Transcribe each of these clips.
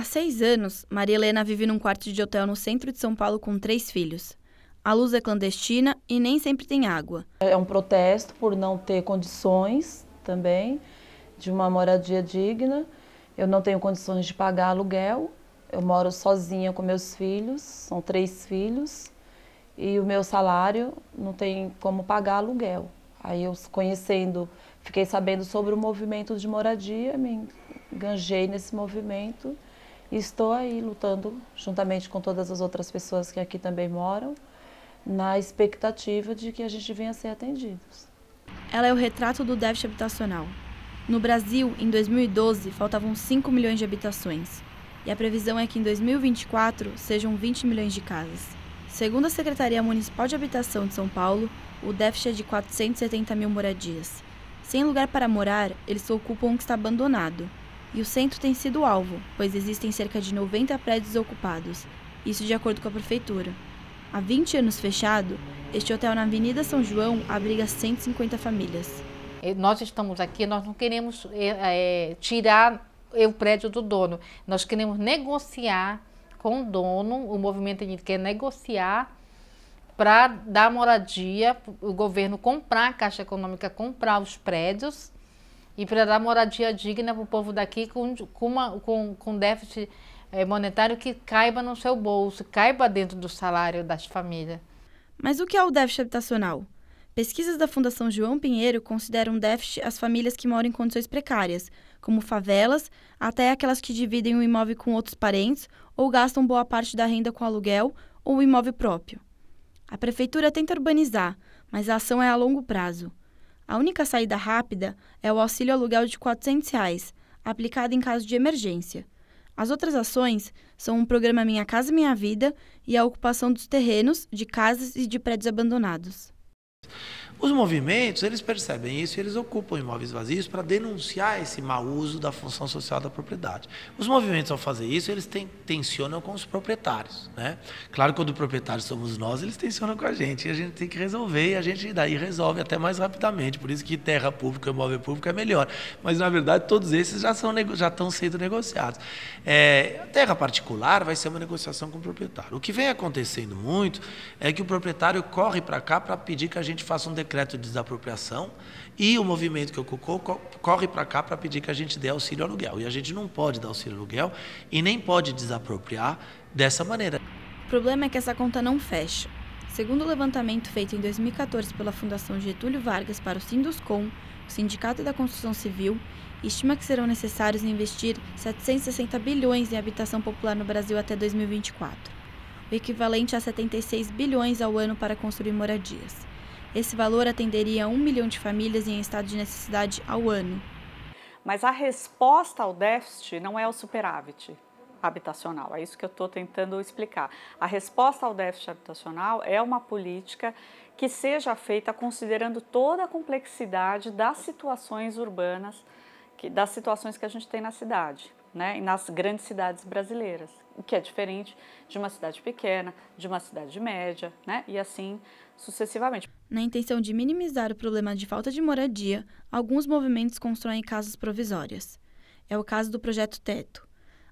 Há seis anos, Maria Helena vive num quarto de hotel no centro de São Paulo com três filhos. A luz é clandestina e nem sempre tem água. É um protesto por não ter condições também de uma moradia digna. Eu não tenho condições de pagar aluguel. Eu moro sozinha com meus filhos, são três filhos, e o meu salário não tem como pagar aluguel. Aí eu conhecendo, fiquei sabendo sobre o movimento de moradia, me enganjei nesse movimento. E estou aí lutando juntamente com todas as outras pessoas que aqui também moram, na expectativa de que a gente venha a ser atendidos. Ela é o retrato do déficit habitacional. No Brasil, em 2012, faltavam 5 milhões de habitações. E a previsão é que em 2024 sejam 20 milhões de casas. Segundo a Secretaria Municipal de Habitação de São Paulo, o déficit é de 470 mil moradias. Sem lugar para morar, eles ocupam o um que está abandonado, e o centro tem sido alvo, pois existem cerca de 90 prédios ocupados, isso de acordo com a prefeitura. Há 20 anos fechado, este hotel na Avenida São João abriga 150 famílias. Nós estamos aqui, nós não queremos é, é tirar é, o prédio do dono, nós queremos negociar com o dono, o movimento quer negociar para dar moradia, o governo comprar, a Caixa Econômica comprar os prédios e para dar moradia digna para o povo daqui com, com, uma, com, com déficit eh, monetário que caiba no seu bolso, caiba dentro do salário das famílias. Mas o que é o déficit habitacional? Pesquisas da Fundação João Pinheiro consideram déficit as famílias que moram em condições precárias, como favelas, até aquelas que dividem o imóvel com outros parentes ou gastam boa parte da renda com aluguel ou imóvel próprio. A prefeitura tenta urbanizar, mas a ação é a longo prazo. A única saída rápida é o auxílio aluguel de R$ 400, reais, aplicado em caso de emergência. As outras ações são o um programa Minha Casa Minha Vida e a ocupação dos terrenos, de casas e de prédios abandonados. Os movimentos, eles percebem isso e eles ocupam imóveis vazios para denunciar esse mau uso da função social da propriedade. Os movimentos, ao fazer isso, eles ten tensionam com os proprietários. Né? Claro, quando o proprietário somos nós, eles tensionam com a gente. E a gente tem que resolver e a gente daí resolve até mais rapidamente. Por isso que terra pública, imóvel público é melhor. Mas, na verdade, todos esses já, são, já estão sendo negociados. É, terra particular vai ser uma negociação com o proprietário. O que vem acontecendo muito é que o proprietário corre para cá para pedir que a gente faça um decreto decreto de desapropriação e o movimento que ocucou corre para cá para pedir que a gente dê auxílio aluguel. E a gente não pode dar auxílio aluguel e nem pode desapropriar dessa maneira. O problema é que essa conta não fecha. Segundo o levantamento feito em 2014 pela Fundação Getúlio Vargas para o Sinduscom, o Sindicato da Construção Civil, estima que serão necessários investir 760 bilhões em habitação popular no Brasil até 2024, o equivalente a 76 bilhões ao ano para construir moradias. Esse valor atenderia a um milhão de famílias em estado de necessidade ao ano. Mas a resposta ao déficit não é o superávit habitacional. É isso que eu estou tentando explicar. A resposta ao déficit habitacional é uma política que seja feita considerando toda a complexidade das situações urbanas, das situações que a gente tem na cidade né, nas grandes cidades brasileiras, o que é diferente de uma cidade pequena, de uma cidade média, né, e assim sucessivamente. Na intenção de minimizar o problema de falta de moradia, alguns movimentos constroem casas provisórias. É o caso do projeto Teto.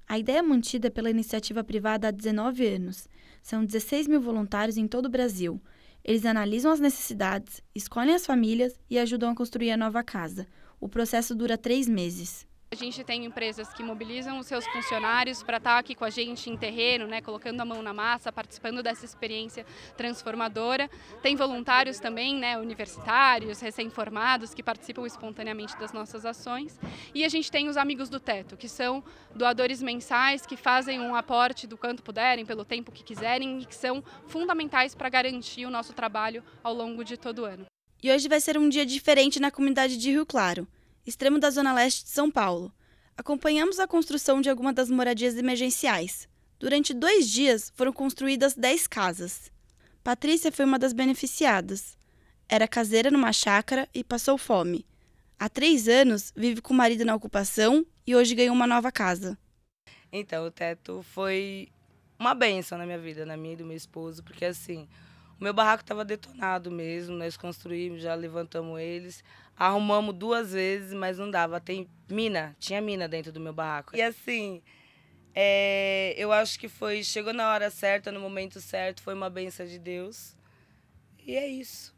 A ideia é mantida pela iniciativa privada há 19 anos. São 16 mil voluntários em todo o Brasil. Eles analisam as necessidades, escolhem as famílias e ajudam a construir a nova casa. O processo dura três meses. A gente tem empresas que mobilizam os seus funcionários para estar tá aqui com a gente em terreno, né, colocando a mão na massa, participando dessa experiência transformadora. Tem voluntários também, né, universitários, recém-formados, que participam espontaneamente das nossas ações. E a gente tem os amigos do teto, que são doadores mensais que fazem um aporte do quanto puderem, pelo tempo que quiserem, e que são fundamentais para garantir o nosso trabalho ao longo de todo o ano. E hoje vai ser um dia diferente na comunidade de Rio Claro extremo da Zona Leste de São Paulo. Acompanhamos a construção de algumas das moradias emergenciais. Durante dois dias foram construídas dez casas. Patrícia foi uma das beneficiadas. Era caseira numa chácara e passou fome. Há três anos vive com o marido na ocupação e hoje ganhou uma nova casa. Então, o teto foi uma benção na minha vida, na minha e do meu esposo, porque assim, o meu barraco estava detonado mesmo, nós construímos, já levantamos eles. Arrumamos duas vezes, mas não dava. Tem mina, tinha mina dentro do meu barraco. E assim, é, eu acho que foi, chegou na hora certa, no momento certo, foi uma benção de Deus. E é isso.